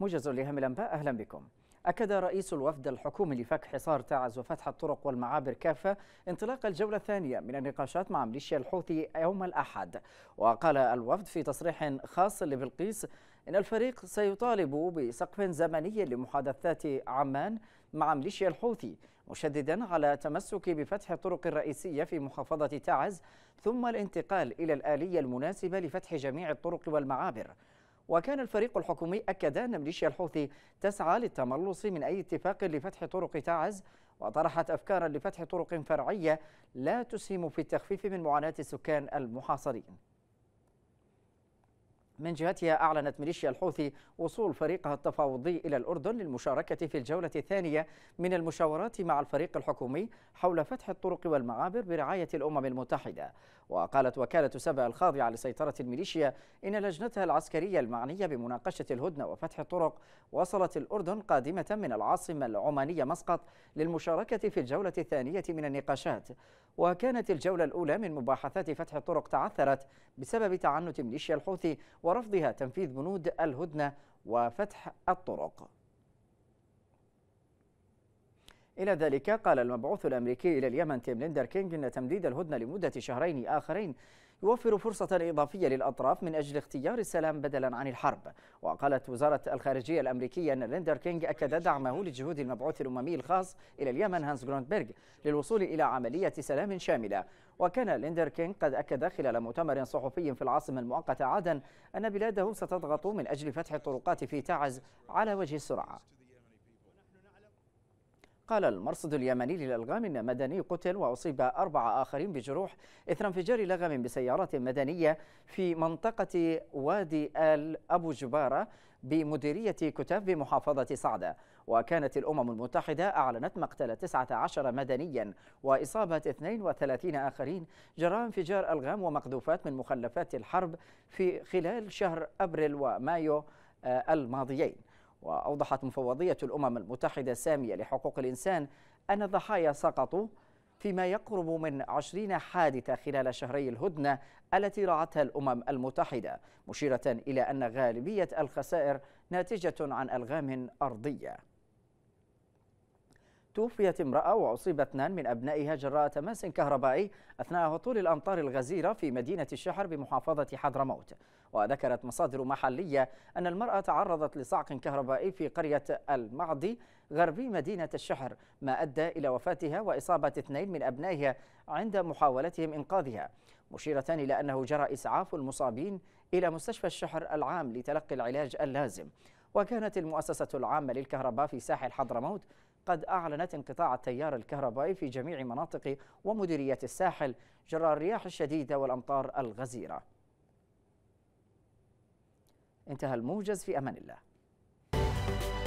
موجز لهم الأنباء أهلا بكم أكد رئيس الوفد الحكومي لفك حصار تعز وفتح الطرق والمعابر كافة انطلاق الجولة الثانية من النقاشات مع ميليشيا الحوثي يوم الأحد وقال الوفد في تصريح خاص لبلقيس إن الفريق سيطالب بسقف زمني لمحادثات عمان مع ميليشيا الحوثي مشددا على التمسك بفتح الطرق الرئيسية في محافظة تعز ثم الانتقال إلى الآلية المناسبة لفتح جميع الطرق والمعابر وكان الفريق الحكومي أكد أن ميليشيا الحوثي تسعى للتملص من أي اتفاق لفتح طرق تعز وطرحت أفكارا لفتح طرق فرعية لا تسهم في التخفيف من معاناة السكان المحاصرين من جهتها أعلنت ميليشيا الحوثي وصول فريقها التفاوضي إلى الأردن للمشاركة في الجولة الثانية من المشاورات مع الفريق الحكومي حول فتح الطرق والمعابر برعاية الأمم المتحدة وقالت وكالة سبأ الخاضعة لسيطرة الميليشيا إن لجنتها العسكرية المعنية بمناقشة الهدنة وفتح الطرق وصلت الأردن قادمة من العاصمة العمانية مسقط للمشاركة في الجولة الثانية من النقاشات وكانت الجولة الأولى من مباحثات فتح الطرق تعثرت بسبب تعنت ميليشيا الحوثي ورفضها تنفيذ بنود الهدنة وفتح الطرق إلى ذلك قال المبعوث الأمريكي إلى اليمن تيم ليندر كينج أن تمديد الهدنة لمدة شهرين آخرين يوفر فرصة إضافية للأطراف من أجل اختيار السلام بدلا عن الحرب وقالت وزارة الخارجية الأمريكية أن ليندر كينغ أكد دعمه لجهود المبعوث الأممي الخاص إلى اليمن هانس جروندبرغ للوصول إلى عملية سلام شاملة وكان ليندر كينغ قد أكد خلال مؤتمر صحفي في العاصمة المؤقتة عدن أن بلاده ستضغط من أجل فتح الطرقات في تعز على وجه السرعة قال المرصد اليمني للألغام أن مدني قتل وأصيب أربعة آخرين بجروح إثر انفجار لغم بسيارة مدنية في منطقة وادي آل أبو جبارة بمديرية كتاب بمحافظة صعدة وكانت الأمم المتحدة أعلنت مقتل 19 مدنيا وإصابة 32 آخرين جراء انفجار ألغام ومقذوفات من مخلفات الحرب في خلال شهر أبريل ومايو آه، الماضيين وأوضحت مفوضية الأمم المتحدة السامية لحقوق الإنسان أن الضحايا سقطوا فيما يقرب من عشرين حادثة خلال شهري الهدنة التي راعتها الأمم المتحدة مشيرة إلى أن غالبية الخسائر ناتجة عن ألغام أرضية توفيت امرأة وأصيب اثنان من أبنائها جراء تماس كهربائي أثناء هطول الأمطار الغزيرة في مدينة الشحر بمحافظة حضرموت وذكرت مصادر محلية أن المرأة تعرضت لصعق كهربائي في قرية المعضي غربي مدينة الشحر ما أدى إلى وفاتها وإصابة اثنين من أبنائها عند محاولتهم إنقاذها مشيرة إلى أنه جرى إسعاف المصابين إلى مستشفى الشحر العام لتلقي العلاج اللازم وكانت المؤسسة العامة للكهرباء في ساحل حضرموت قد أعلنت انقطاع التيار الكهربائي في جميع مناطق ومديريات الساحل جراء الرياح الشديدة والأمطار الغزيرة انتهى الموجز في أمان الله